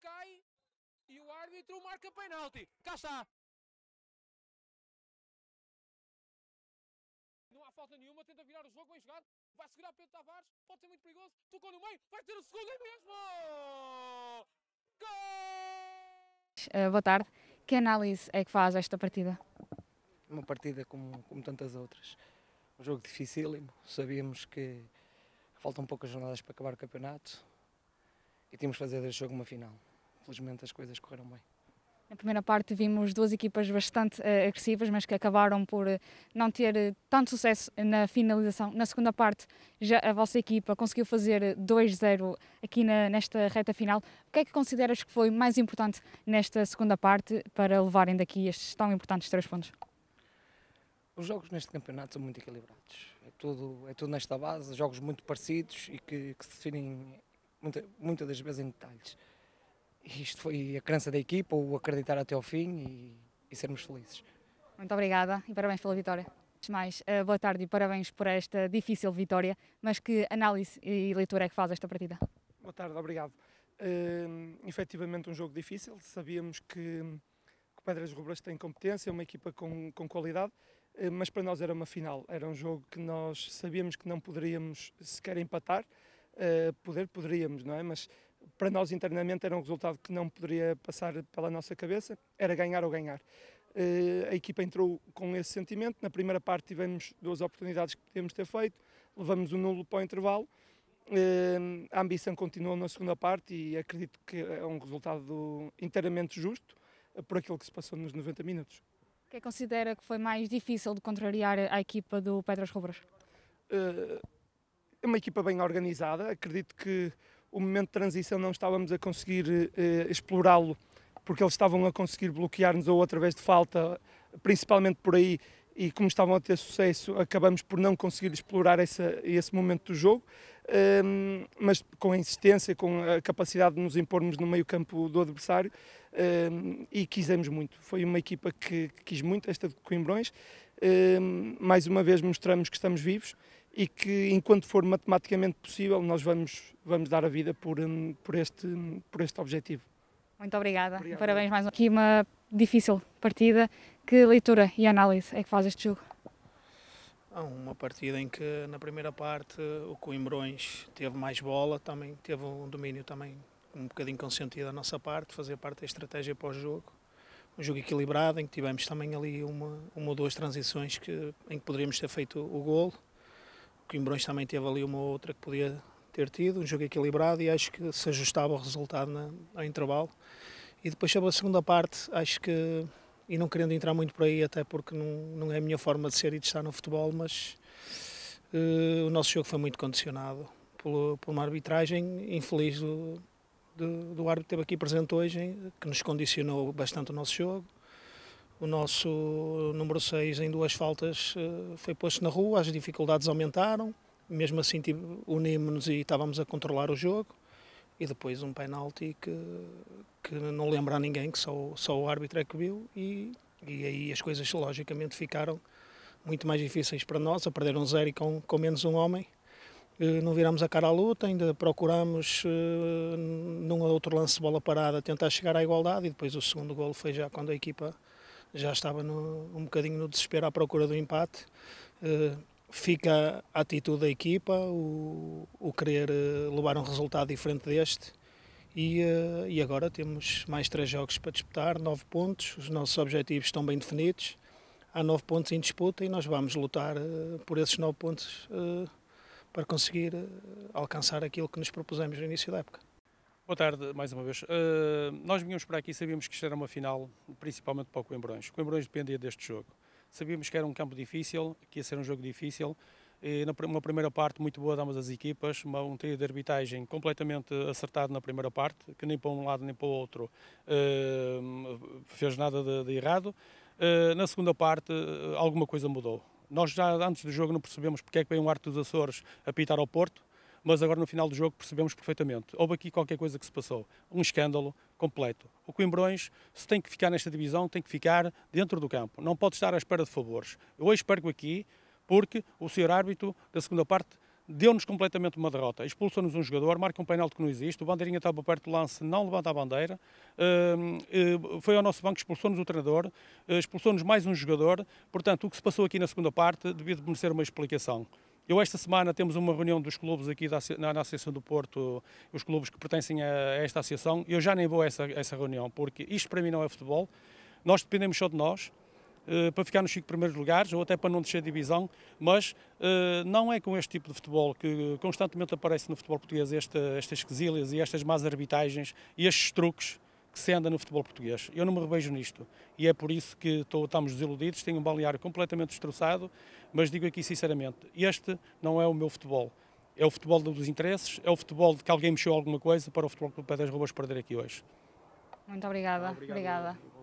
cai e o árbitro marca penalti. Cá está. Não há falta nenhuma, tenta virar o jogo, bem jogado. Vai segurar Pedro Tavares, pode ser muito perigoso. Tocou no meio, vai ter o segundo aí é mesmo! Gol! Uh, boa tarde. Que análise é que faz esta partida? Uma partida como, como tantas outras. Um jogo dificílimo. Sabíamos que faltam poucas jornadas para acabar o campeonato e tínhamos de fazer deste jogo uma final. Felizmente as coisas correram bem. Na primeira parte vimos duas equipas bastante uh, agressivas, mas que acabaram por eh, não ter eh, tanto sucesso na finalização. Na segunda parte, já a vossa equipa conseguiu fazer 2-0 aqui na, nesta reta final. O que é que consideras que foi mais importante nesta segunda parte para levarem daqui estes tão importantes três pontos? Os jogos neste campeonato são muito equilibrados. É tudo, é tudo nesta base, jogos muito parecidos e que, que se definem muitas muita das vezes em detalhes. Isto foi a crença da equipa, o acreditar até ao fim e, e sermos felizes. Muito obrigada e parabéns pela vitória. Mais, eh, boa tarde e parabéns por esta difícil vitória, mas que análise e leitura é que faz esta partida? Boa tarde, obrigado. Uh, efetivamente um jogo difícil, sabíamos que, que Pedras Rubras tem competência, é uma equipa com, com qualidade, eh, mas para nós era uma final, era um jogo que nós sabíamos que não poderíamos sequer empatar, eh, poder, poderíamos, não é? Mas para nós internamente era um resultado que não poderia passar pela nossa cabeça, era ganhar ou ganhar. Eh, a equipa entrou com esse sentimento. Na primeira parte tivemos duas oportunidades que podíamos ter feito, levamos o nulo para o intervalo. Eh, a ambição continuou na segunda parte e acredito que é um resultado inteiramente justo por aquilo que se passou nos 90 minutos. O é que considera que foi mais difícil de contrariar a equipa do Pedras Rubras? Uh, é uma equipa bem organizada. Acredito que o momento de transição não estávamos a conseguir eh, explorá-lo porque eles estavam a conseguir bloquear-nos ou através de falta, principalmente por aí, e como estavam a ter sucesso, acabamos por não conseguir explorar essa, esse momento do jogo. Um, ehm, mas com a insistência, com a capacidade de nos impormos no meio-campo do adversário um, ehm, e quisemos muito. Foi uma equipa que, que quis muito, esta de Coimbrões. Um, ehm, mais uma vez mostramos que estamos vivos e que, enquanto for matematicamente possível, nós vamos, vamos dar a vida por, hum, por, este, por este objetivo. Muito obrigada. Obrigado. Parabéns mais um. Aqui uma difícil partida. Que leitura e análise é que faz este jogo? uma partida em que, na primeira parte, o Coimbrões teve mais bola, também teve um domínio também um bocadinho consentido da nossa parte, fazer parte da estratégia pós-jogo. Um jogo equilibrado, em que tivemos também ali uma, uma ou duas transições que, em que poderíamos ter feito o golo. Coimbrões também teve ali uma outra que podia ter tido, um jogo equilibrado e acho que se ajustava o resultado na, ao intervalo. E depois sobre a segunda parte, acho que, e não querendo entrar muito por aí, até porque não, não é a minha forma de ser e de estar no futebol, mas uh, o nosso jogo foi muito condicionado por, por uma arbitragem infeliz do, do, do árbitro que esteve aqui presente hoje, que nos condicionou bastante o nosso jogo o nosso número 6 em duas faltas eh, foi posto na rua, as dificuldades aumentaram, mesmo assim unimos-nos e estávamos a controlar o jogo. E depois um penalti que, que não lembra a ninguém, que só, só o árbitro é que viu, e, e aí as coisas logicamente ficaram muito mais difíceis para nós, a perder um zero e com, com menos um homem. Eh, não viramos a cara à luta, ainda procuramos eh, num outro lance de bola parada tentar chegar à igualdade e depois o segundo gol foi já quando a equipa já estava no, um bocadinho no desespero à procura do empate. Uh, fica a atitude da equipa, o, o querer uh, levar um resultado diferente deste. E, uh, e agora temos mais três jogos para disputar, nove pontos. Os nossos objetivos estão bem definidos. Há nove pontos em disputa e nós vamos lutar por esses nove pontos para conseguir alcançar aquilo que nos propusemos no início da época. Boa tarde, mais uma vez. Uh, nós vínhamos para aqui e sabíamos que isto era uma final, principalmente para o Coimbrões. O Coimbrões dependia deste jogo. Sabíamos que era um campo difícil, que ia ser um jogo difícil, uma primeira parte muito boa de ambas as equipas, uma, um trio de arbitragem completamente acertado na primeira parte, que nem para um lado nem para o outro uh, fez nada de, de errado. Uh, na segunda parte, alguma coisa mudou. Nós já antes do jogo não percebemos porque é que veio um Arte dos Açores apitar ao Porto, mas agora no final do jogo percebemos perfeitamente. Houve aqui qualquer coisa que se passou, um escândalo completo. O Coimbrões, se tem que ficar nesta divisão, tem que ficar dentro do campo, não pode estar à espera de favores. Eu hoje perco aqui porque o senhor árbitro da segunda parte deu-nos completamente uma derrota. expulsou nos um jogador, marca um painel que não existe, o bandeirinha estava perto do lance, não levanta a bandeira, hum, eh, foi ao nosso banco, expulsou-nos o treinador, eh, expulsou-nos mais um jogador. Portanto, o que se passou aqui na segunda parte devia merecer uma explicação. Eu esta semana temos uma reunião dos clubes aqui da, na, na Associação do Porto, os clubes que pertencem a, a esta associação. Eu já nem vou a essa, a essa reunião, porque isto para mim não é futebol. Nós dependemos só de nós eh, para ficar nos cinco primeiros lugares ou até para não descer divisão, mas eh, não é com este tipo de futebol que constantemente aparece no futebol português estas quesilhas e estas más arbitragens e estes truques que se anda no futebol português. Eu não me revejo nisto e é por isso que estou, estamos desiludidos. Tenho um balneário completamente destroçado, mas digo aqui sinceramente: este não é o meu futebol. É o futebol dos interesses, é o futebol de que alguém mexeu alguma coisa para o futebol Clube Pé das Roubas perder aqui hoje. Muito obrigada. obrigada.